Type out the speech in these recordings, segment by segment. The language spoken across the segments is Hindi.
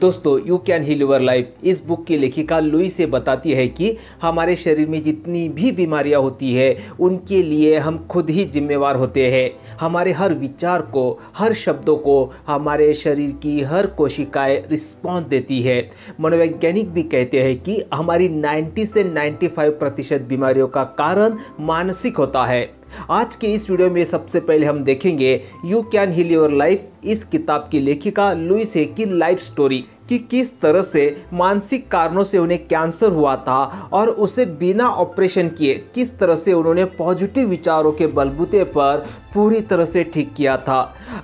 दोस्तों you can heal your life इस बुक की लेखिका लुई से बताती है कि हमारे शरीर में जितनी भी बीमारियां होती है उनके लिए हम खुद ही जिम्मेवार होते हैं हमारे हर विचार को हर शब्दों को हमारे शरीर की हर कोशिकाएं रिस्पॉन्स देती है मनोवैज्ञानिक भी कहते हैं कि हमारी 90 से 95 प्रतिशत बीमारियों का कारण मानसिक होता है आज के इस वीडियो में सबसे पहले हम देखेंगे you can heal your life इस किताब की लेखिका लुइस है की लाइफ स्टोरी कि किस तरह से मानसिक कारणों से उन्हें कैंसर हुआ था और उसे बिना ऑपरेशन किए किस तरह से उन्होंने पॉजिटिव विचारों के बलबूते पर पूरी तरह से ठीक किया था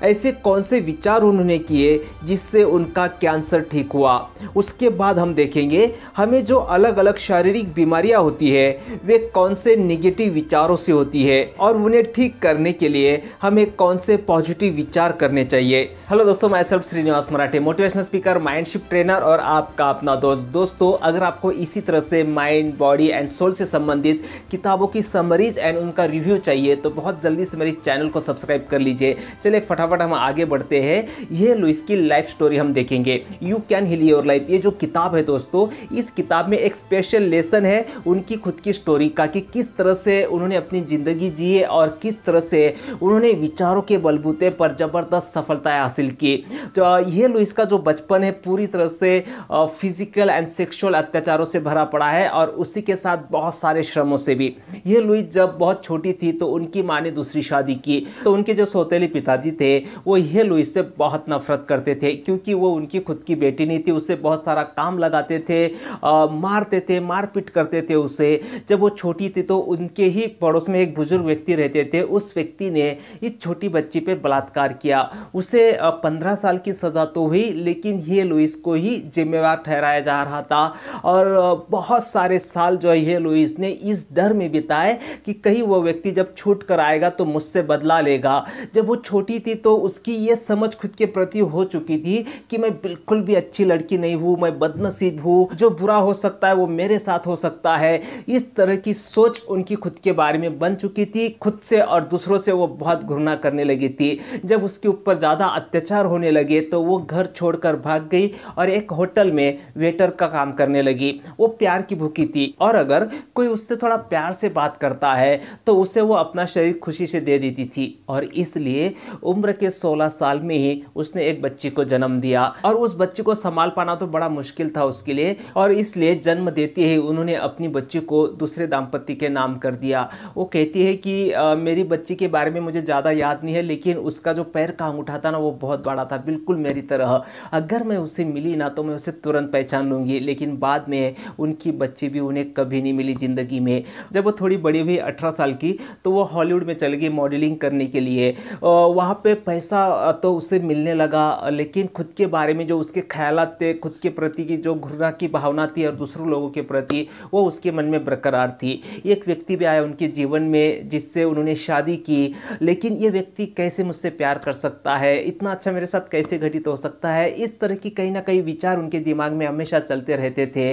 ऐसे कौन से विचार उन्होंने किए जिससे उनका कैंसर ठीक हुआ उसके बाद हम देखेंगे हमें जो अलग अलग शारीरिक बीमारियां होती है वे कौन से निगेटिव विचारों से होती है और उन्हें ठीक करने के लिए हमें कौन से पॉजिटिव विचार करने चाहिए हेलो दोस्तों मैं सब श्रीनिवास मराठे मोटिवेशनल स्पीकर शिफ्ट ट्रेनर और आपका अपना दोस्त दोस्तों अगर आपको इसी तरह से माइंड बॉडी एंड सोल से संबंधित किताबों की समरीज एंड उनका रिव्यू चाहिए तो बहुत जल्दी से मेरी चैनल चैनल को सब्सक्राइब कर लीजिए चले फटाफट हम आगे बढ़ते हैं ये लुइस की लाइफ स्टोरी हम देखेंगे you can heal your life ये जो किताब है दोस्तों इस किताब में एक स्पेशल लेसन है उनकी खुद की स्टोरी का कि किस तरह से उन्होंने अपनी ज़िंदगी जिए और किस तरह से उन्होंने विचारों के बलबूते पर ज़बरदस्त सफलताएँ हासिल की तो यह लुइस का जो बचपन है पूरी तरह से फिजिकल एंड सेक्सुअल अत्याचारों से भरा पड़ा है और उसी के साथ बहुत सारे श्रमों से भी यह लुइस जब बहुत छोटी थी तो उनकी माँ ने दूसरी शादी की तो उनके जो सौतेले पिताजी थे वो ये लुइस से बहुत नफरत करते थे क्योंकि वो उनकी खुद की बेटी नहीं थी उससे बहुत सारा काम लगाते थे आ, मारते थे मारपीट करते थे उसे जब वो छोटी थी तो उनके ही पड़ोस में एक बुजुर्ग व्यक्ति रहते थे उस व्यक्ति ने इस छोटी बच्ची पर बलात्कार किया उसे पंद्रह साल की सज़ा तो हुई लेकिन ये लुइस को ही जिम्मेवार ठहराया जा रहा था और बहुत सारे साल जो है लुइस ने इस डर में बिताए कि कहीं वो व्यक्ति जब छूट कर आएगा तो मुझसे बदला लेगा जब वो छोटी थी तो उसकी ये समझ खुद के प्रति हो चुकी थी कि मैं बिल्कुल भी अच्छी लड़की नहीं हूँ मैं बदनसीब हूँ जो बुरा हो सकता है वो मेरे साथ हो सकता है इस तरह की सोच उनकी खुद के बारे में बन चुकी थी खुद से और दूसरों से वो बहुत घृणा करने लगी थी जब उसके ऊपर ज़्यादा अत्याचार होने लगे तो वो घर छोड़कर भाग गई और एक होटल में वेटर का काम करने लगी वो प्यार की भूखी थी और अगर कोई उससे थोड़ा प्यार से बात करता है तो उसे वो अपना शरीर खुशी से दे देती की थी और इसलिए उम्र के 16 साल में ही उसने एक बच्ची को जन्म दिया और उस बच्ची को संभाल पाना तो बड़ा मुश्किल था उसके लिए और इसलिए जन्म देते ही उन्होंने अपनी बच्ची को दूसरे दाम्पत्य के नाम कर दिया वो कहती है कि आ, मेरी बच्ची के बारे में मुझे ज़्यादा याद नहीं है लेकिन उसका जो पैर काम उठा था ना वो बहुत बड़ा था बिल्कुल मेरी तरह अगर मैं उसे मिली ना तो मैं उसे तुरंत पहचान लूँगी लेकिन बाद में उनकी बच्ची भी उन्हें कभी नहीं मिली ज़िंदगी में जब वो थोड़ी बड़ी हुई अठारह साल की तो वो हॉलीवुड में चली गई मॉडलिंग कोचिंग करने के लिए वहाँ पे पैसा तो उसे मिलने लगा लेकिन खुद के बारे में जो उसके ख्याल थे खुद के प्रति की जो घृणा की भावना थी और दूसरों लोगों के प्रति वो उसके मन में बरकरार थी एक व्यक्ति भी आया उनके जीवन में जिससे उन्होंने शादी की लेकिन ये व्यक्ति कैसे मुझसे प्यार कर सकता है इतना अच्छा मेरे साथ कैसे घटित हो सकता है इस तरह की कहीं ना कहीं विचार उनके दिमाग में हमेशा चलते रहते थे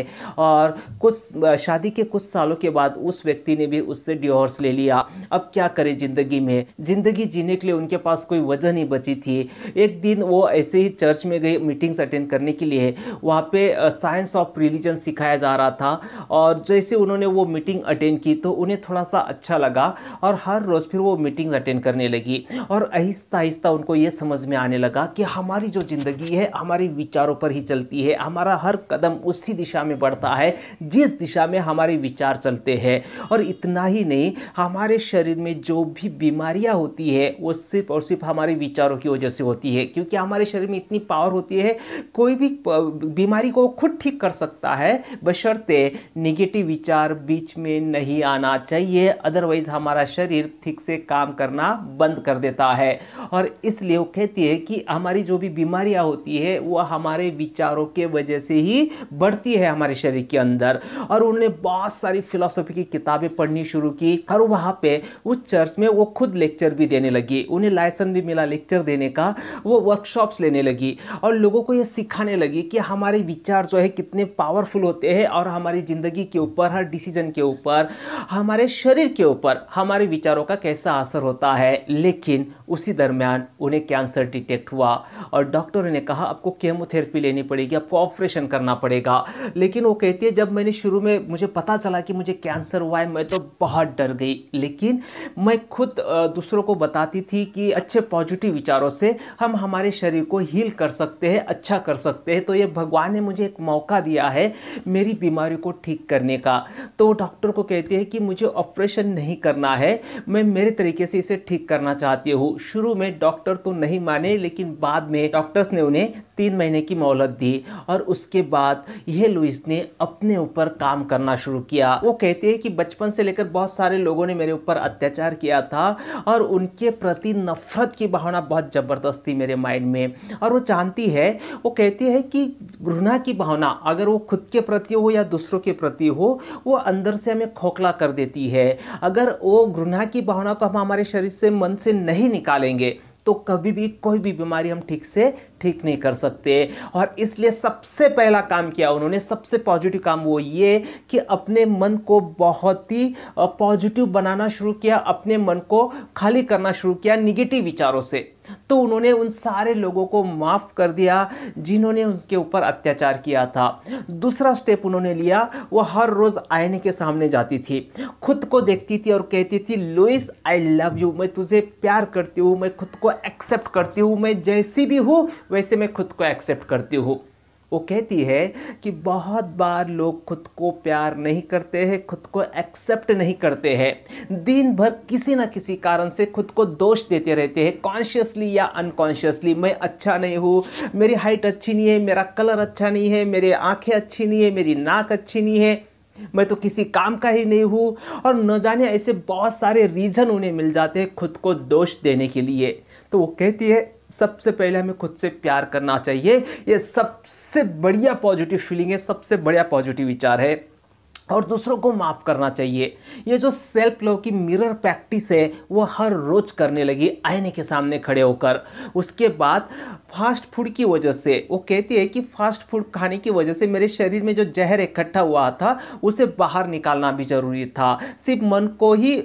और कुछ शादी के कुछ सालों के बाद उस व्यक्ति ने भी उससे डिवोर्स ले लिया अब क्या करें ज़िंदगी में ज़िंदगी जीने के लिए उनके पास कोई वजह नहीं बची थी एक दिन वो ऐसे ही चर्च में गई मीटिंग्स अटेंड करने के लिए वहाँ पे साइंस ऑफ रिलीजन सिखाया जा रहा था और जैसे उन्होंने वो मीटिंग अटेंड की तो उन्हें थोड़ा सा अच्छा लगा और हर रोज़ फिर वो मीटिंग्स अटेंड करने लगी और आहिस्ता आहिस्ता उनको ये समझ में आने लगा कि हमारी जो ज़िंदगी है हमारे विचारों पर ही चलती है हमारा हर कदम उसी दिशा में बढ़ता है जिस दिशा में हमारे विचार चलते हैं और इतना ही नहीं हमारे शरीर में जो भी बीमारी बढ़िया होती है वो सिर्फ और सिर्फ हमारे विचारों की वजह से होती है क्योंकि हमारे शरीर में इतनी पावर होती है कोई भी बीमारी को खुद ठीक कर सकता है बशर्ते निगेटिव विचार बीच में नहीं आना चाहिए अदरवाइज़ हमारा शरीर ठीक से काम करना बंद कर देता है और इसलिए वो कहती है कि हमारी जो भी बीमारियाँ होती है वह हमारे विचारों के वजह से ही बढ़ती है हमारे शरीर के अंदर और उन्होंने बहुत सारी फिलोसफी की किताबें पढ़नी शुरू की और वहाँ पे उस चर्च में वो खुद ले लेक्चर भी देने लगी उन्हें लाइसेंस भी मिला लेक्चर देने का वो वर्कशॉप्स लेने लगी और लोगों को ये सिखाने लगी कि हमारे विचार जो है कितने पावरफुल होते हैं और हमारी ज़िंदगी के ऊपर हर डिसीजन के ऊपर हमारे शरीर के ऊपर हमारे विचारों का कैसा असर होता है लेकिन उसी दरमियान उन्हें कैंसर डिटेक्ट हुआ और डॉक्टर ने कहा आपको केमोथेरेपी लेनी पड़ेगी आपको ऑपरेशन करना पड़ेगा लेकिन वो कहती है जब मैंने शुरू में मुझे पता चला कि मुझे कैंसर हुआ है मैं तो बहुत डर गई लेकिन मैं खुद दूसरों को बताती थी कि अच्छे पॉजिटिव विचारों से हम हमारे शरीर को हील कर सकते हैं अच्छा कर सकते हैं तो ये भगवान ने मुझे एक मौका दिया है मेरी बीमारी को ठीक करने का तो डॉक्टर को कहती है कि मुझे ऑपरेशन नहीं करना है मैं मेरे तरीके से इसे ठीक करना चाहती हूँ शुरू में डॉक्टर तो नहीं माने लेकिन बाद में डॉक्टर्स ने उन्हें तीन महीने की मोहलत दी और उसके बाद यह लुइस ने अपने ऊपर काम करना शुरू किया वो कहते हैं कि बचपन से लेकर बहुत सारे लोगों ने मेरे ऊपर अत्याचार किया था और उनके प्रति नफरत की भावना बहुत ज़बरदस्त थी मेरे माइंड में और वो चाहती है वो कहती है कि घृणा की भावना अगर वो खुद के प्रति हो या दूसरों के प्रति हो वो अंदर से हमें खोखला कर देती है अगर वो घृणा की भावना को हम हमारे शरीर से मन से नहीं निकालेंगे तो कभी भी कोई भी बीमारी हम ठीक से ठीक नहीं कर सकते और इसलिए सबसे पहला काम किया उन्होंने सबसे पॉजिटिव काम वो ये कि अपने मन को बहुत ही पॉजिटिव बनाना शुरू किया अपने मन को खाली करना शुरू किया निगेटिव विचारों से तो उन्होंने उन सारे लोगों को माफ़ कर दिया जिन्होंने उनके ऊपर अत्याचार किया था दूसरा स्टेप उन्होंने लिया वो हर रोज़ आईने के सामने जाती थी खुद को देखती थी और कहती थी लुइस आई लव यू मैं तुझे प्यार करती हूँ मैं खुद को एक्सेप्ट करती हूँ मैं जैसी भी हूँ वैसे मैं खुद को एक्सेप्ट करती हूँ वो कहती है कि बहुत बार लोग खुद को प्यार नहीं करते हैं खुद को एक्सेप्ट नहीं करते हैं दिन भर किसी ना किसी कारण से खुद को दोष देते रहते हैं कॉन्शियसली या अनकॉन्शियसली मैं अच्छा नहीं हूँ मेरी हाइट अच्छी नहीं है मेरा कलर अच्छा नहीं है मेरी आंखें अच्छी नहीं है मेरी नाक अच्छी नहीं है मैं तो किसी काम का ही नहीं हूँ और न जाने ऐसे बहुत सारे रीज़न उन्हें मिल जाते हैं खुद को दोष देने के लिए तो वो कहती है सबसे पहले हमें खुद से प्यार करना चाहिए ये सबसे बढ़िया पॉजिटिव फीलिंग है सबसे बढ़िया पॉजिटिव विचार है और दूसरों को माफ़ करना चाहिए ये जो सेल्फ लव की मिरर प्रैक्टिस है वो हर रोज़ करने लगी आईने के सामने खड़े होकर उसके बाद फास्ट फूड की वजह से वो कहती है कि फास्ट फूड खाने की वजह से मेरे शरीर में जो जहर इकट्ठा हुआ था उसे बाहर निकालना भी ज़रूरी था सिर्फ मन को ही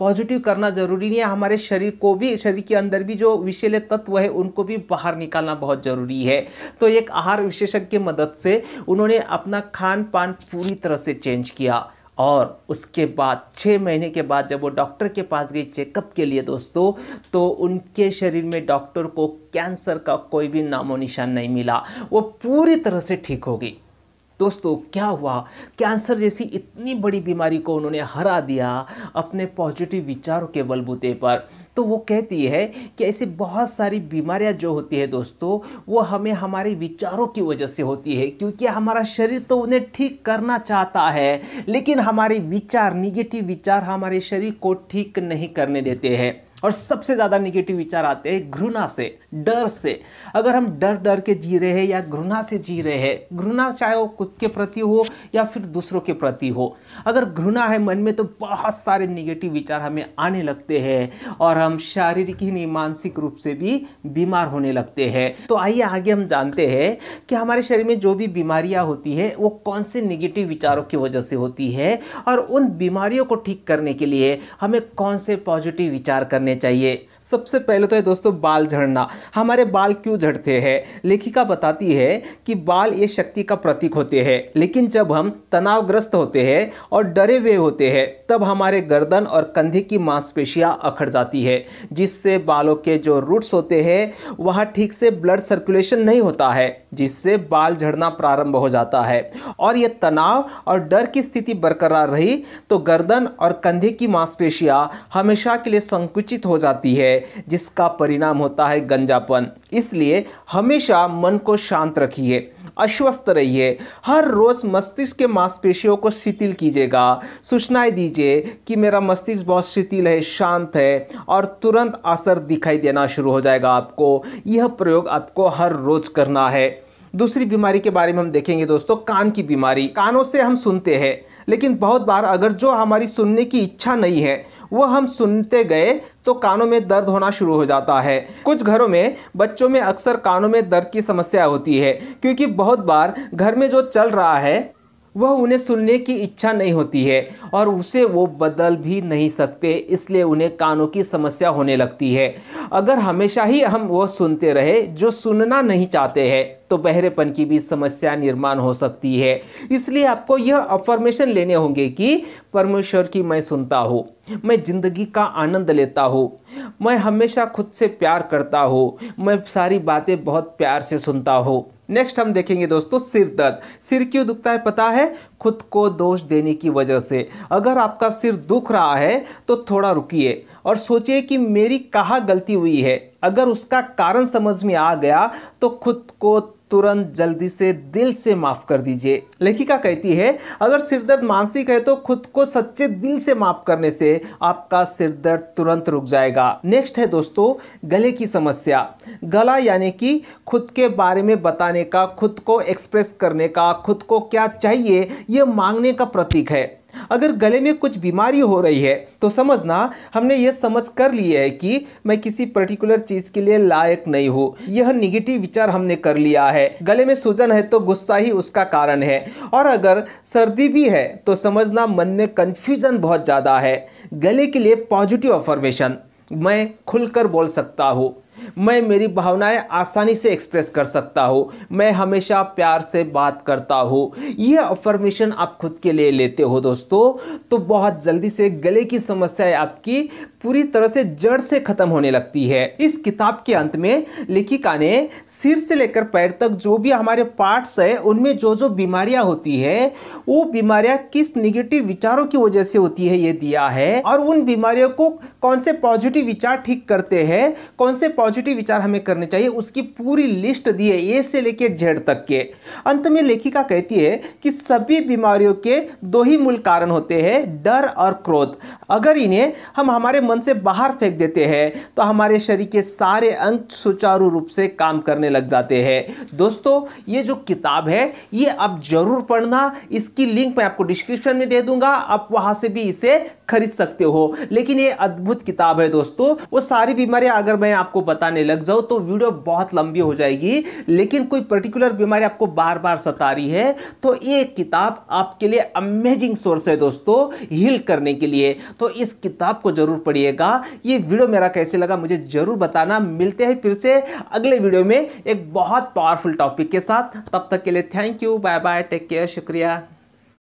पॉजिटिव करना ज़रूरी नहीं है हमारे शरीर को भी शरीर के अंदर भी जो विषैले तत्व है उनको भी बाहर निकालना बहुत ज़रूरी है तो एक आहार विशेषज्ञ की मदद से उन्होंने अपना खान पान पूरी तरह से चेंज किया और उसके बाद छः महीने के बाद जब वो डॉक्टर के पास गई चेकअप के लिए दोस्तों तो उनके शरीर में डॉक्टर को कैंसर का कोई भी नामो निशान नहीं मिला वो पूरी तरह से ठीक हो गई दोस्तों क्या हुआ कैंसर जैसी इतनी बड़ी बीमारी को उन्होंने हरा दिया अपने पॉजिटिव विचारों के बलबूते पर तो वो कहती है कि ऐसी बहुत सारी बीमारियां जो होती है दोस्तों वो हमें हमारे विचारों की वजह से होती है क्योंकि हमारा शरीर तो उन्हें ठीक करना चाहता है लेकिन हमारे विचार निगेटिव विचार हमारे शरीर को ठीक नहीं करने देते हैं और सबसे ज़्यादा निगेटिव विचार आते हैं घृणा से डर से अगर हम डर डर के जी रहे हैं या घृणा से जी रहे हैं घृणा चाहे वो खुद के प्रति हो या फिर दूसरों के प्रति हो अगर घृणा है मन में तो बहुत सारे निगेटिव विचार हमें आने लगते हैं और हम शारीरिक ही नहीं मानसिक रूप से भी बीमार होने लगते हैं तो आइए आगे हम जानते हैं कि हमारे शरीर में जो भी बीमारियाँ होती है वो कौन से निगेटिव विचारों की वजह से होती है और उन बीमारियों को ठीक करने के लिए हमें कौन से पॉजिटिव विचार करने चाहिए सबसे पहले तो है दोस्तों बाल झड़ना हमारे बाल क्यों झड़ते हैं लेखिका बताती है कि बाल ये शक्ति का प्रतीक होते हैं लेकिन जब हम तनावग्रस्त होते हैं और डरे हुए होते हैं तब हमारे गर्दन और कंधे की मांसपेशियाँ अखड़ जाती है जिससे बालों के जो रूट्स होते हैं वहाँ ठीक से ब्लड सर्कुलेशन नहीं होता है जिससे बाल झड़ना प्रारंभ हो जाता है और यह तनाव और डर की स्थिति बरकरार रही तो गर्दन और कंधे की मांसपेशियाँ हमेशा के लिए संकुचित हो जाती है जिसका परिणाम होता है गंजा जापन इसलिए हमेशा मन को शांत रखिए आश्वस्त रहिए हर रोज़ मस्तिष्क के मांसपेशियों को शिथिल कीजिएगा सूचनाएं दीजिए कि मेरा मस्तिष्क बहुत शिथिल है शांत है और तुरंत असर दिखाई देना शुरू हो जाएगा आपको यह प्रयोग आपको हर रोज़ करना है दूसरी बीमारी के बारे में हम देखेंगे दोस्तों कान की बीमारी कानों से हम सुनते हैं लेकिन बहुत बार अगर जो हमारी सुनने की इच्छा नहीं है वह हम सुनते गए तो कानों में दर्द होना शुरू हो जाता है कुछ घरों में बच्चों में अक्सर कानों में दर्द की समस्या होती है क्योंकि बहुत बार घर में जो चल रहा है वह उन्हें सुनने की इच्छा नहीं होती है और उसे वो बदल भी नहीं सकते इसलिए उन्हें कानों की समस्या होने लगती है अगर हमेशा ही हम वो सुनते रहे जो सुनना नहीं चाहते हैं तो बहरेपन की भी समस्या निर्माण हो सकती है इसलिए आपको यह अफर्मेशन लेने होंगे कि परमेश्वर की मैं सुनता हूँ मैं ज़िंदगी का आनंद लेता हूँ मैं हमेशा खुद से प्यार करता हूँ मैं सारी बातें बहुत प्यार से सुनता हूँ नेक्स्ट हम देखेंगे दोस्तों सिर दर्द सिर क्यों दुखता है पता है खुद को दोष देने की वजह से अगर आपका सिर दुख रहा है तो थोड़ा रुकिए और सोचिए कि मेरी कहाँ गलती हुई है अगर उसका कारण समझ में आ गया तो खुद को तुरंत जल्दी से दिल से माफ़ कर दीजिए लेखिका कहती है अगर सिरदर्द मानसिक है तो खुद को सच्चे दिल से माफ़ करने से आपका सिरदर्द तुरंत रुक जाएगा नेक्स्ट है दोस्तों गले की समस्या गला यानी कि खुद के बारे में बताने का खुद को एक्सप्रेस करने का खुद को क्या चाहिए ये मांगने का प्रतीक है अगर गले में कुछ बीमारी हो रही है तो समझना हमने यह समझ कर लिया है कि मैं किसी पर्टिकुलर चीज़ के लिए लायक नहीं हूँ यह निगेटिव विचार हमने कर लिया है गले में सूजन है तो गुस्सा ही उसका कारण है और अगर सर्दी भी है तो समझना मन में कन्फ्यूज़न बहुत ज़्यादा है गले के लिए पॉजिटिव अफॉर्मेशन मैं खुलकर बोल सकता हूँ मैं मेरी भावनाएं आसानी से एक्सप्रेस कर सकता हूँ मैं हमेशा प्यार से बात करता हूँ ये अफर्मेशन आप खुद के लिए लेते हो दोस्तों तो बहुत जल्दी से गले की समस्याएं आपकी पूरी तरह से जड़ से खत्म होने लगती है इस किताब के अंत में लेखिका ने सिर से लेकर पैर तक जो भी हमारे पार्ट्स है उनमें जो जो बीमारियां होती है वो बीमारियां किस निगेटिव विचारों की वजह से होती है ये दिया है और उन बीमारियों को कौन से पॉजिटिव विचार ठीक करते हैं कौन से पॉजिटिव विचार हमें करने चाहिए उसकी पूरी लिस्ट दी है ए से लेकर जेड तक के अंत में लेखिका कहती है कि सभी बीमारियों के दो ही मूल कारण होते हैं डर और क्रोध अगर इन्हें हम हमारे मन से बाहर फेंक देते हैं तो हमारे शरीर के सारे अंग सुचारू रूप से काम करने लग जाते हैं दोस्तों ये जो किताब है ये आप ज़रूर पढ़ना इसकी लिंक मैं आपको डिस्क्रिप्शन में दे दूंगा आप वहां से भी इसे खरीद सकते हो लेकिन ये अद्भुत किताब है दोस्तों वो सारी बीमारियां अगर मैं आपको बताने लग जाऊँ तो वीडियो बहुत लंबी हो जाएगी लेकिन कोई पर्टिकुलर बीमारी आपको बार बार सता रही है तो ये किताब आपके लिए अमेजिंग सोर्स है दोस्तों हील करने के लिए तो इस किताब को जरूर पढ़िए करिएगा ये वीडियो मेरा कैसे लगा मुझे ज़रूर बताना मिलते हैं फिर से अगले वीडियो में एक बहुत पावरफुल टॉपिक के साथ तब तक के लिए thank you bye bye take care शुक्रिया